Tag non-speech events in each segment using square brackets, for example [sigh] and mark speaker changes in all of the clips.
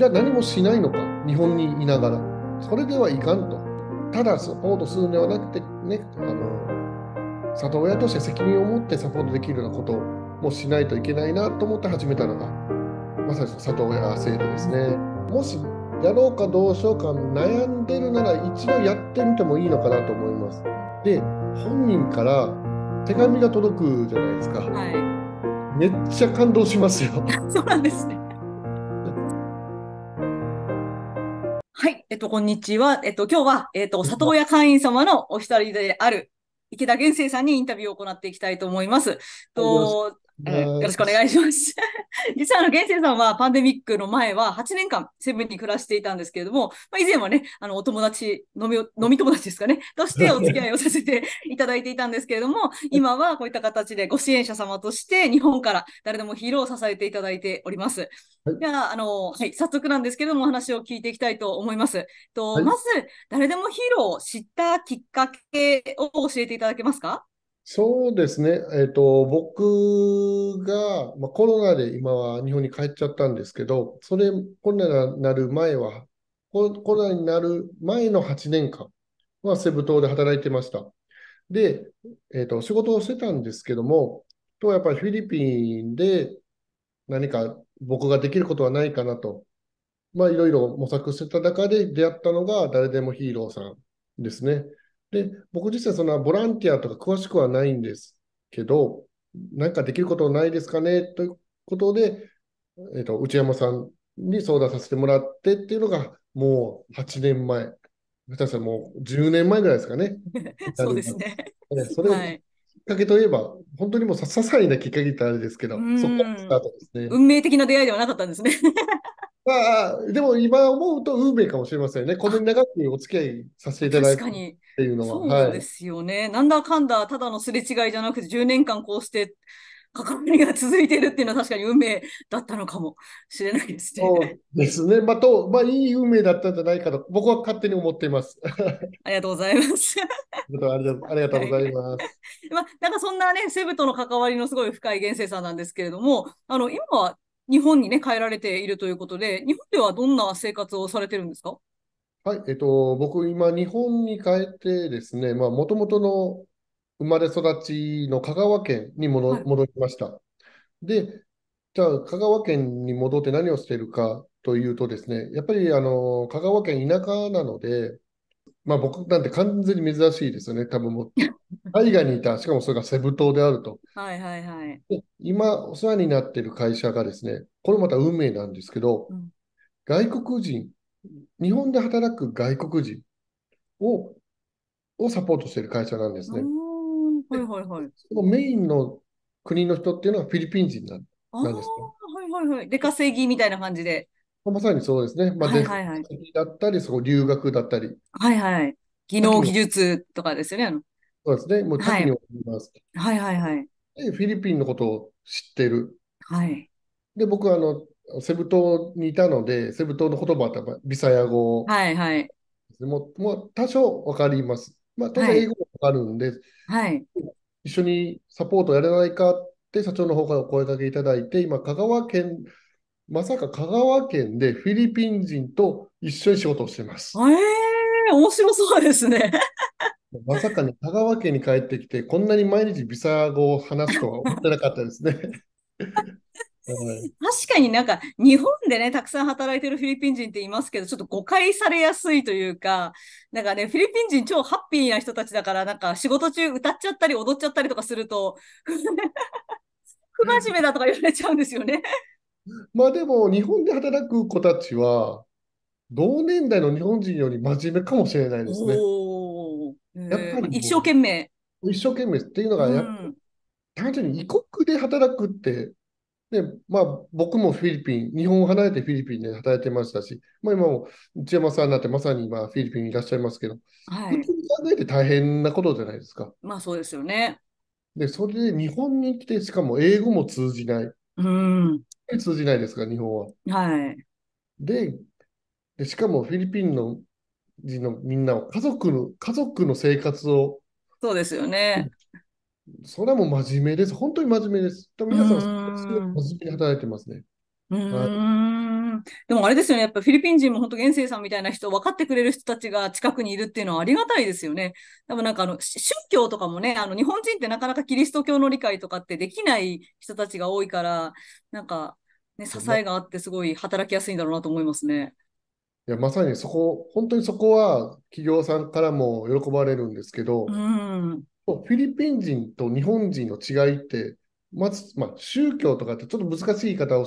Speaker 1: じゃあ何もしないのか日本にいながらそれではいかんとただサポートするのではなくてねあの里親として責任を持ってサポートできるようなこともしないといけないなと思って始めたのがまさに里親制度ですねもしやろうかどうしようか悩んでるなら一度やってみてもいいのかなと思いますで本人から手紙が届くじゃないですか、はい、めっちゃ感動しますよ [laughs] そうなんですねは
Speaker 2: い、えっと、こんにちは。えっと、今日は、えっと、里親会員様のお一人である池田源生さんにインタビューを行っていきたいと思います。とよろしくお願いします。[laughs] 実はあの、源生さんはパンデミックの前は8年間セブンに暮らしていたんですけれども、まあ、以前はね、あの、お友達、飲み、飲み友達ですかね、としてお付き合いをさせて [laughs] いただいていたんですけれども、今はこういった形でご支援者様として日本から誰でもヒーローを支えていただいております。では、あの、はい、早速なんですけども、お話を聞いていきたいと思います。と、はい、まず、誰でもヒーローを知ったきっかけを教えていただけますか
Speaker 1: そうですね。えっと、僕が、まあ、コロナで今は日本に帰っちゃったんですけど、それ、コロナになる前は、コロナになる前の8年間はセブ島で働いてました。で、えっと、仕事をしてたんですけども、とやっぱりフィリピンで何か僕ができることはないかなと、まいろいろ模索してた中で出会ったのが誰でもヒーローさんですね。で、僕自身そのボランティアとか詳しくはないんですけど、なんかできることないですかねということで、えーと、内山さんに相談させてもらってっていうのが、もう8年前、私手もう10年前ぐらいですかね。[laughs] そうですね。それをきっかけといえば、はい、本当にもうさ些細なきっかけってあれですけど、そこがスタートですね。
Speaker 2: 運命的な出会いではなかったんですね。
Speaker 1: まあ、でも今思うと運命かもしれませんね。こんな長くお付き合いさせていただいてっていうのは。そうです
Speaker 2: よね。なんだかんだ、ただのすれ違いじゃなくて、10年間こうして、関わりが続いているっていうのは確かに運命
Speaker 1: だったのかもしれないですね。そうですね。まあ、と、まあ、いい運命だったんじゃないかと、僕は勝手に思っています。[laughs]
Speaker 2: ありがとうございます。
Speaker 1: ありがとうございます。は
Speaker 2: い、まあ、なんかそんなね、セブとの関わりのすごい深い現世さんなんですけれども、あの、今は日本にね、帰られているということで、日本ではどんな生活をされてるんですか
Speaker 1: はい、えっと、僕、今、日本に帰ってですね、まあ、もともとの生まれ育ちの香川県に戻、はい、戻りました。で、じゃあ、香川県に戻って何をしているかというとですね、やっぱり、あの、香川県田舎なので、まあ、僕なんて完全に珍しいですよね、多分も海外にいた、しかもそれがセブ島であると。
Speaker 2: はいはいは
Speaker 1: い。今、お世話になっている会社がですね、これまた運命なんですけど、うん、外国人、日本で働く外国人ををサポートしている会社なんですね。はいはいはい。そのメインの国の人っていうのはフィリピン人なんなんですね。
Speaker 2: はいはいはい。で稼ぎみたいな感じで。
Speaker 1: まさにそうですね。まあ、はいだったり、そ留学だったり。
Speaker 2: はいはい。技能技
Speaker 1: 術とかですよね。あのそうですね。もう多岐にわたます。はいはいはい。で、フィリピンのことを知ってる。はい。で、僕、あの、セブ島にいたので、セブ島の言葉ってビサヤ語。はいはい。もう、もう多少わかります。まあ、ただ英語もわかるんで、はい。一緒にサポートやれないかって社長の方からお声掛けいただいて、今、香川県まさか香川県でフィリピン人と一緒に仕事をしてます。
Speaker 2: えー、面白そうですね。
Speaker 1: まさかね、香川県に帰ってきて、こんなに毎日ビサ語を話すとは思ってなかったですね。[laughs] 確
Speaker 2: かになんか日本でね、たくさん働いてるフィリピン人っていますけど、ちょっと誤解されやすいというか、なんかね、フィリピン人超ハッピーな人たちだから、なんか仕事中歌っちゃったり踊っちゃったりとかすると、[laughs] 不真面目だとか言われちゃうんですよね。
Speaker 1: まあでも、日本で働く子たちは、同年代の日本人より真面目かもしれないですね。
Speaker 2: やっぱり一生懸命。
Speaker 1: 一生懸命っていうのがやっぱ、うん、単純に異国で働くって、で、まあ僕もフィリピン、日本を離れてフィリピンで働いてましたし、まあ今も内山さんになってまさに今フィリピンにいらっしゃいますけど、
Speaker 2: はい、普通に考
Speaker 1: えて大変なことじゃないですか。まあそうですよね。で、それで日本に来て、しかも英語も通じない。うん。通じないですか、日本は。はい。で、でしかもフィリピンの人のみんなは家族の、家族の生活を、
Speaker 2: そうですよね。
Speaker 1: それはもう真面目です。本当に真面目です。で皆さん、すごい真面目に働いてますね。うん。はい。
Speaker 2: でもあれですよね。やっぱフィリピン人も本当、元生さんみたいな人、分かってくれる人たちが近くにいるっていうのはありがたいですよね。多分なんかあの、宗教とかもね、あの、日本人ってなかなかキリスト教の理解とかってできない人たちが多いから、なんか、ね、支えがあってすごい働きやすいんだろうなと思いますね。
Speaker 1: いやまさにそこ、本当にそこは企業さんからも喜ばれるんですけど、うん、フィリピン人と日本人の違いって、まず、まあ、宗教とかってちょっと難しい言い方を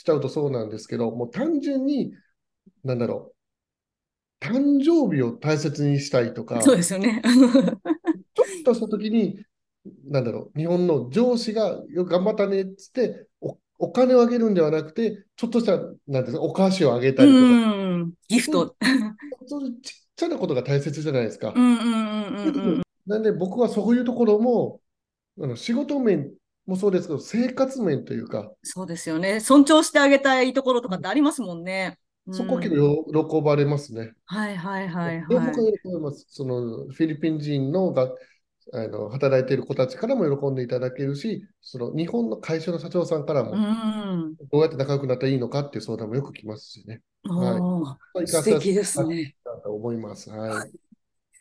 Speaker 1: しちゃうとそうなんですけど、もう単純に、なんだろう、誕生日を大切にしたいとか、そうですよね。[laughs] ちょっとした時に、なんだろう、日本の上司がよく頑張ったねっつってお、お金をあげるんではなくて、ちょっとした、なんですか、お菓子をあげたりと
Speaker 2: か。ギフト。そういうちっ
Speaker 1: ちゃなことが大切じゃないですか。
Speaker 2: な
Speaker 1: んで僕はそういうところも、あの仕事面もそうですけど、生活面というか。そうです
Speaker 2: よね。尊重してあげたいところとかってありますもんね。うん、そこ結
Speaker 1: 構喜ばれますね。
Speaker 2: はいはいはいはい。
Speaker 1: そのフィリピン人のがあの働いている子たちからも喜んでいただけるし、その日本の会社の社長さんからも、う
Speaker 2: ん、
Speaker 1: どうやって仲良くなったらいいのかっていう相談もよく来ますしね。はい、素敵ですね。と思います。はい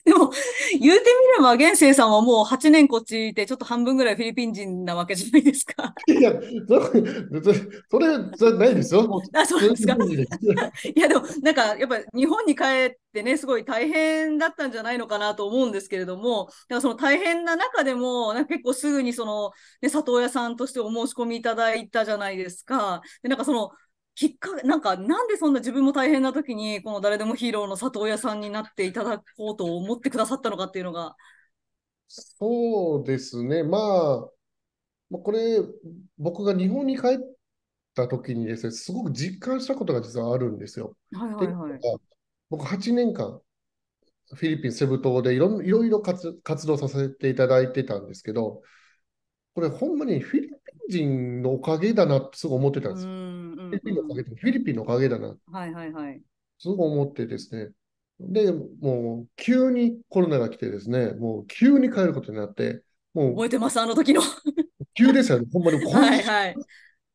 Speaker 2: でも、言うてみれば、現生さんはもう8年こっちで、ちょっと半分ぐらいフィリピン人なわけじゃないですか。
Speaker 1: いや、それじゃないですよ。あ、そうですか。
Speaker 2: いや、でも、なんか、やっぱ日本に帰ってね、すごい大変だったんじゃないのかなと思うんですけれども、だからその大変な中でも、なんか結構すぐにその、ね、里親さんとしてお申し込みいただいたじゃないですか。で、なんかその、きっかけ、なんか、なんでそんな自分も大変な時に、この誰でもヒーローの里親さんになっていただこうと思ってくださったのかっていうのが。
Speaker 1: そうですね、まあ、これ、僕が日本に帰った時にですね、すごく実感したことが実はあるんですよ。はいはいはい、僕、8年間、フィリピンセブ島でいろいろいろ活動させていただいてたんですけど、これ、ほんまにフィリピン人のおかげだなってすごい思ってたんですよ。うんィリピンのおかげ、フィリピンのおかげだな。
Speaker 2: はいはいはい。
Speaker 1: すごく思ってですね。で、もう急にコロナが来てですね、もう急に帰ることになって、もう。覚えてます、あの時の。急ですよね、ほんまに。[laughs] は
Speaker 2: いはい。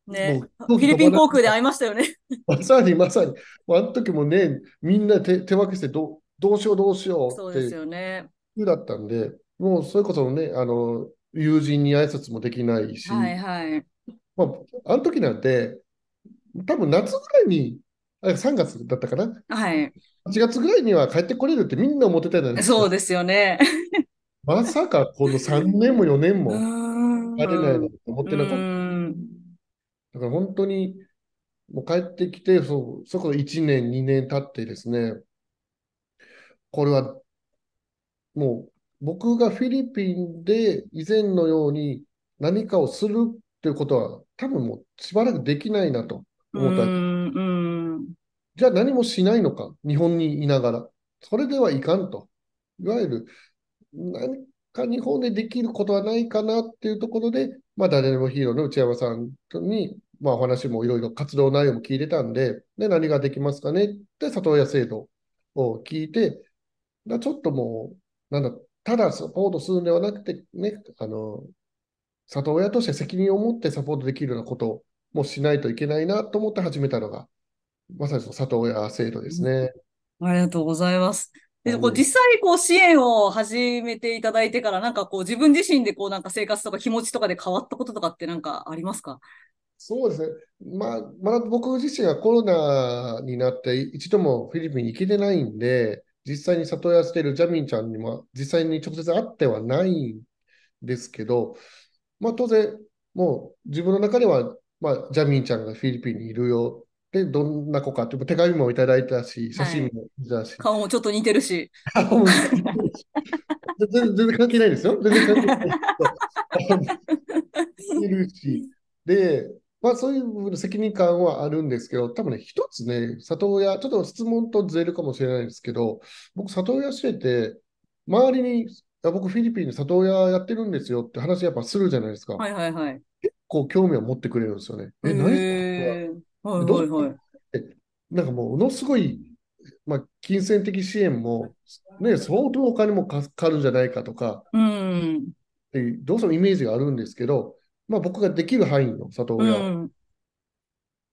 Speaker 2: ね、フィリピン航空で会いましたよね。
Speaker 1: まさにまさに、あの時もね、みんな手手分けしてどどうしようどうしようってそうですよね。だったんで、もうそれこそね、あの友人に挨拶もできないし、はいはいまあ、あの時なんて、多分夏ぐらいに、あ3月だったかな。はい。8月ぐらいには帰ってこれるってみんな思ってたじゃないです
Speaker 2: か。そうですよね。
Speaker 1: まさかこの3年も4年も帰れないなと思ってなかった。だから本当に、もう帰ってきて、そう、そこ1年、2年経ってですね、これは、もう僕がフィリピンで以前のように何かをするっていうことは多分もうしばらくできないなと。思ったじゃあ何もしないのか、日本にいながら。それではいかんと。いわゆる、何か日本でできることはないかなっていうところで、まあ、誰でもヒーローの内山さんに、まあ、お話もいろいろ活動内容も聞いてたんで、で何ができますかねって里親制度を聞いて、だちょっともう、なんだ、ただサポートするんではなくて、ね、あの、里親として責任を持ってサポートできるようなこともしないといけないなと思って始めたのが、まさにその里親制度ですね。ありがとうございます。
Speaker 2: で、こう実際、こう、支援を始めていただいてから、なんかこう、自分自身で、こう、なんか生活とか気持ちとかで変わったこととかってなんかありますか
Speaker 1: そうですね。まあ、まだ僕自身はコロナになって一度もフィリピンに行けてないんで、実際に里親しているジャミンちゃんにも実際に直接会ってはないんですけど、まあ当然、もう自分の中ではまあ、ジャミンちゃんがフィリピンにいるよで、どんな子かって、手紙もいただいたし、写真も見たし、はい、
Speaker 2: 顔もちょっと似てるし。
Speaker 1: 全然関係ないですよ。全然関係ないいるし。で、まあそういう部分の責任感はあるんですけど、多分ね、一つね、里親、ちょっと質問とずれるかもしれないですけど、僕、里親してて、周りに、僕、フィリピンで里親やってるんですよって話やっぱするじゃないですか。はいはいはい。構興味を持ってくれるんですよね。え、
Speaker 2: 何か、はいはい、
Speaker 1: なんかもう、ものすごい、まあ、金銭的支援も、ね、相当お金もかかるんじゃないかとか、
Speaker 2: うん、
Speaker 1: どうしてもイメージがあるんですけど、まあ、僕ができる範囲の里親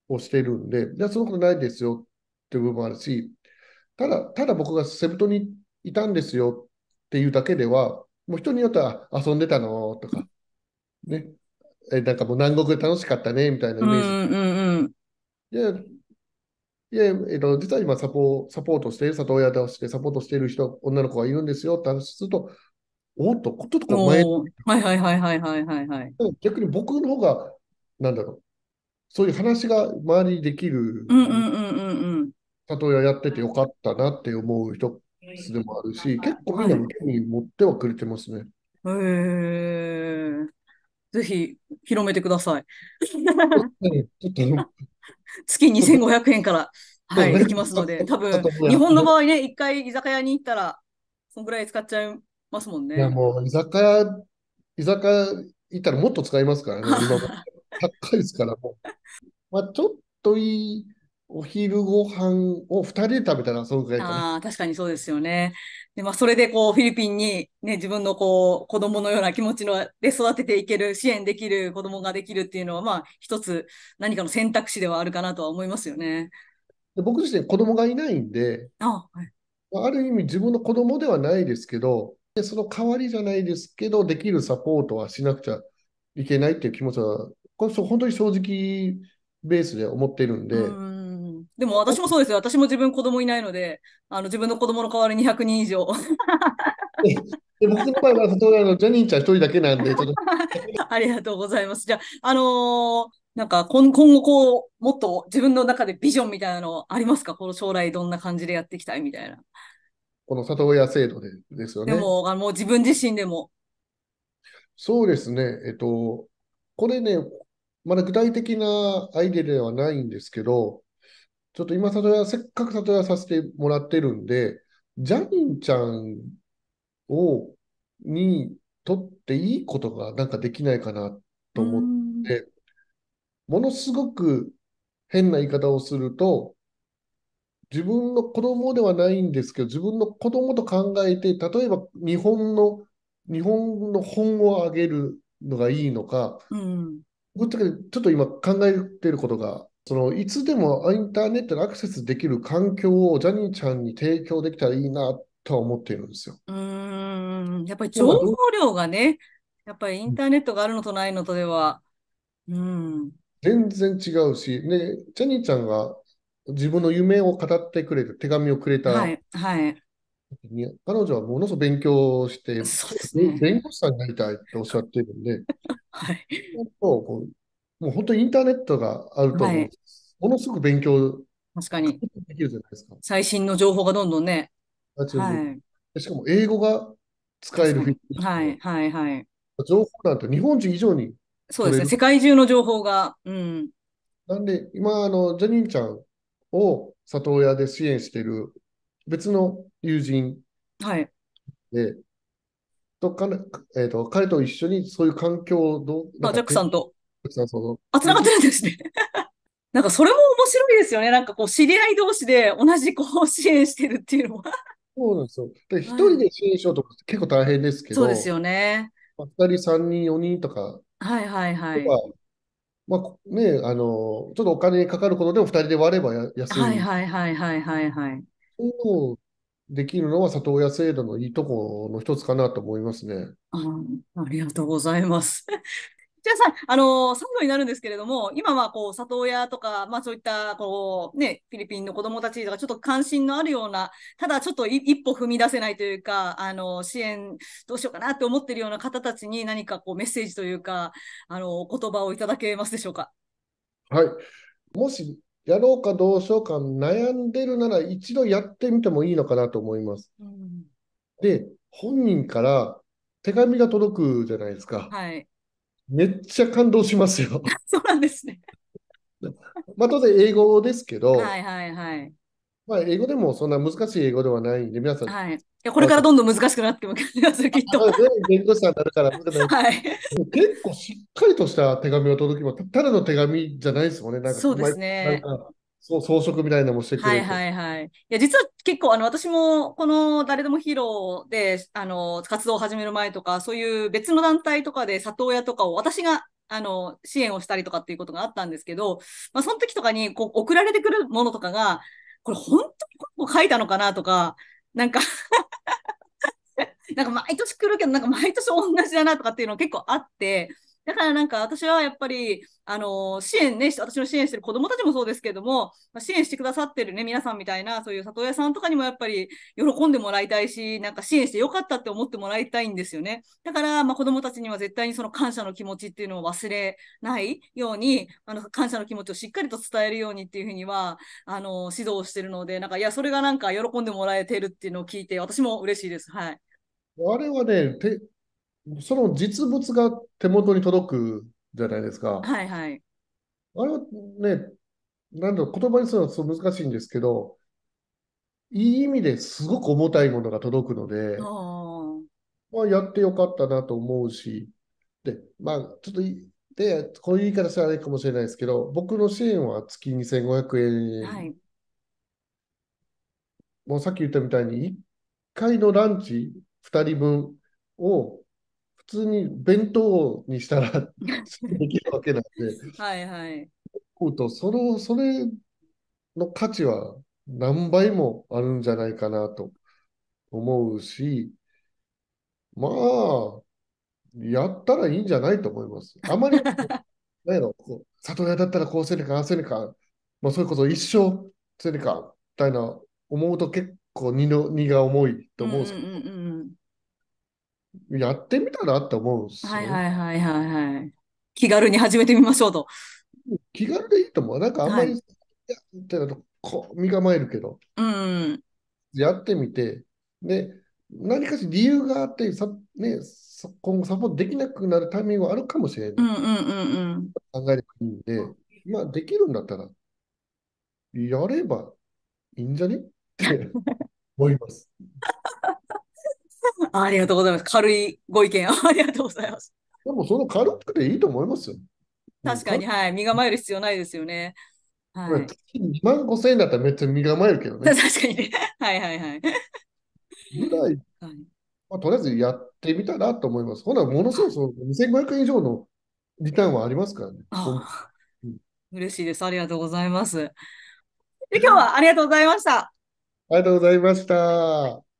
Speaker 1: をしてるんで、うん、そのことないですよっていう部分もあるし、ただ、ただ僕がセブ島にいたんですよっていうだけでは、もう人によっては遊んでたのとか、ね、えなんかもう南国楽しかったねみたいなイメージ。いや、いやえっと、実は今サポ、サポートしている、里親としてサポートしている人、女の子がいるんですよって話すると、おっと、ちょっとこう前、おはいはいはいはいはいはい逆に僕の方が、なんだろう、そういう話が周りにできる、うんうんうんうん里親やっててよかったなって思う人でもあるし、結構みんなはい向けに持ってはくれてますね。
Speaker 2: へえ。ぜひ広めてください。[laughs] 月2500円から、はい、できますので、多分
Speaker 1: 日本の場合ね、
Speaker 2: 一回居酒屋に行ったら、そのぐらい使っちゃいますもんね。いや、
Speaker 1: もう居酒屋、居酒屋行ったらもっと使いますからね、[laughs] 今も。高いですから、もう。まあ、ちょっといいお昼ご飯を2人で食べたら、そのぐらいかな。あ
Speaker 2: 確かにそうですよね。で、まあ、それでこう、フィリピンにね、自分のこう、子供のような気持ちので育てていける、支援できる子供ができるっていうのは、まあ、一つ何かの選択肢ではあるかなとは思いますよね。
Speaker 1: で僕自身子供がいないんで、あ、はい、ある意味自分の子供ではないですけど、でその代わりじゃないですけど、できるサポートはしなくちゃいけないっていう気持ちは、これ本当に正直ベースで思ってるんで、うん
Speaker 2: でも私もそうですよ。私も自分子供いないので、あの自分の子供の代わりに100人以上。
Speaker 1: で僕の場合は、あのジャニーちゃん一人だけなんで、[laughs]
Speaker 2: ありがとうございます。じゃあ、あのー、なんか今今後こう、もっと自分の中でビジョンみたいなのありますかこの将来どんな感じでやっていきたいみたいな。
Speaker 1: この里親制度でですよね。で
Speaker 2: も、あもう自分自身でも。
Speaker 1: そうですね。えっと、これね、まだ具体的なアイデアではないんですけど、ちょっと今、里親、せっかく里親させてもらってるんで、ジャニーちゃんを、にとっていいことがなんかできないかなと思って、ものすごく変な言い方をすると、自分の子供ではないんですけど、自分の子供と考えて、例えば日本の、日本の本をあげるのがいいのか、うん、ぶっちゃけちょっと今考えてることがそのいつでもインターネットにアクセスできる環境をジャニーちゃんに提供できたらいいなとは思っているんですよ。う
Speaker 2: ん、やっぱり情報量がね、やっぱりインターネットがあるのとないのとでは、う
Speaker 1: ん。全然違うし、で、ジャニーちゃんが自分の夢を語ってくれて、手紙をくれた、はい、はい。彼女はものすごく勉強して、そうですね、弁護士さんになりたいっておっしゃってるんで、[laughs] はい、もう本当にインターネットがあると、はいものすごく勉強確かに。できるじゃないですか。
Speaker 2: 最新の情報がどんどんね。
Speaker 1: はい、しかも英語が使えるフはいはいはい。情報なんて日本人以上にそうですね、世界中の情報が。うん、なんで、今あの、ジャニーちゃんを里親で支援している別の友人はいで、とか、えーと、彼と一緒にそういう環境をどう。あ、ジャックさんと。そうそうそう。あ、繋がってるんですね。
Speaker 2: [laughs] なんかそれも面白いですよね。なんかこう、知り合い同士で同じこう、支援してるっていうのは。
Speaker 1: そうなんですよ。一人で支援しようとか結構大変ですけど、そうですよね。ま二人、三人、四人とか、
Speaker 2: はいはいはい。
Speaker 1: まあね、あの、ちょっとお金かかることでも二人で割れば安はいい。
Speaker 2: はいはいはいはいはい。そういうのを
Speaker 1: できるのは里親制度のいいところの一つかなと思いますね。あ、ありがとうございます。
Speaker 2: じゃあさ、あのー、最後になるんですけれども、今はこう、里親とか、まあそういった、こう、ね、フィリピンの子供たちとか、ちょっと関心のあるような、ただちょっと一歩踏み出せないというか、あのー、支援どうしようかなって思ってるような方たちに何かこう、メッセージというか、あのー、言葉をいただけますでしょうか。
Speaker 1: はい。もし、やろうかどうしようか悩んでるなら、一度やってみてもいいのかなと思います。うん、で、本人から手紙が届くじゃないですか。はいめっちゃ感動しますよ。[laughs]
Speaker 2: そうなんですね。
Speaker 1: [laughs] まあ当然英語ですけど、は
Speaker 2: いはいはい。
Speaker 1: まあ英語でもそんな難しい英語ではないんで、皆さん。は
Speaker 2: い。いや、これからどんどん難
Speaker 1: しくなってもますよ、きっと。弁護士さんになるから、はい、結構しっかりとした手紙を届けば、ただの手紙じゃないですもんね。なんかそうですね。そう装飾みたいなのもしてくれて。は
Speaker 2: いはいはい。いや、実は結構、あの、私も、この、誰でもヒーローで、あの、活動を始める前とか、そういう別の団体とかで、里親とかを私が、あの、支援をしたりとかっていうことがあったんですけど、まあ、その時とかに、こう、送られてくるものとかが、これ本当に書いたのかなとか、なんか [laughs] なんか毎年来るけど、なんか毎年同じだなとかっていうの結構あって、だからなんか私はやっぱり、あのー、支援ね、私の支援してる子供たちもそうですけども、まあ、支援してくださってるね、皆さんみたいな、そういう里親さんとかにもやっぱり喜んでもらいたいし、なんか支援してよかったって思ってもらいたいんですよね。だから、まあ、子供たちには絶対にその感謝の気持ちっていうのを忘れないように、あの、感謝の気持ちをしっかりと伝えるようにっていうふうには、あのー、指導してるので、なんか、いや、それがなんか喜んでもらえてるっていうのを聞いて、私も嬉しいです。はい。
Speaker 1: あれはね、その実物が手元に届くじゃないですか。はいはい。あれはね、なんだろう、言葉にするのはそう難しいんですけど、いい意味ですごく重たいものが届くので、まあ、やってよかったなと思うし、で、まあ、ちょっとで、こういう言い方したらいいかもしれないですけど、僕の支援は月2500円、はい、もうさっき言ったみたいに、1回のランチ2人分を普通に弁当にしたら
Speaker 2: [laughs]
Speaker 1: できるわけなんで、
Speaker 2: はいはい。
Speaker 1: うと、その、それの価値は何倍もあるんじゃないかなと思うし、まあ、やったらいいんじゃないと思います。あまり、[laughs] なんやろ、こう里親だったらこうせねか、あせねか、まあ、それこそ一生せねか、みたいな思うと結構荷の荷が重いと思うんですけど、うんうんうんやってみたらって思うんですよ。はいは
Speaker 2: いはいはい
Speaker 1: 気軽に始めてみましょうと。気軽でいいと思う。なんかあんまり、はい、やってなとこう身構えるけど、
Speaker 2: うん、
Speaker 1: やってみて、で、何かし理由があってさ、ね、今後サポートできなくなるタイミングはあるかもしれない。うんうんうんうん、考えればいいんで、まあ、できるんだったら、やればいいんじゃねって思います。
Speaker 2: ありがとうございます。軽いご意見、[laughs] ありがとうございます。
Speaker 1: でも、その軽くていいと思いますよ。
Speaker 2: 確かに、はい。身構える必要ないですよね。
Speaker 1: はい、2万5千円だったらめっちゃ身構えるけどね。[laughs]
Speaker 2: 確かにね。はいはいはい。
Speaker 1: ぐらい、まあ、とりあえずやってみたらと思います。ほな、ものすごい2500円以上のリターンはありますからね。あう
Speaker 2: ん、嬉しいです。ありが
Speaker 1: とうございます。で
Speaker 2: 今日はありがとうございました。あ
Speaker 1: りがとうございました。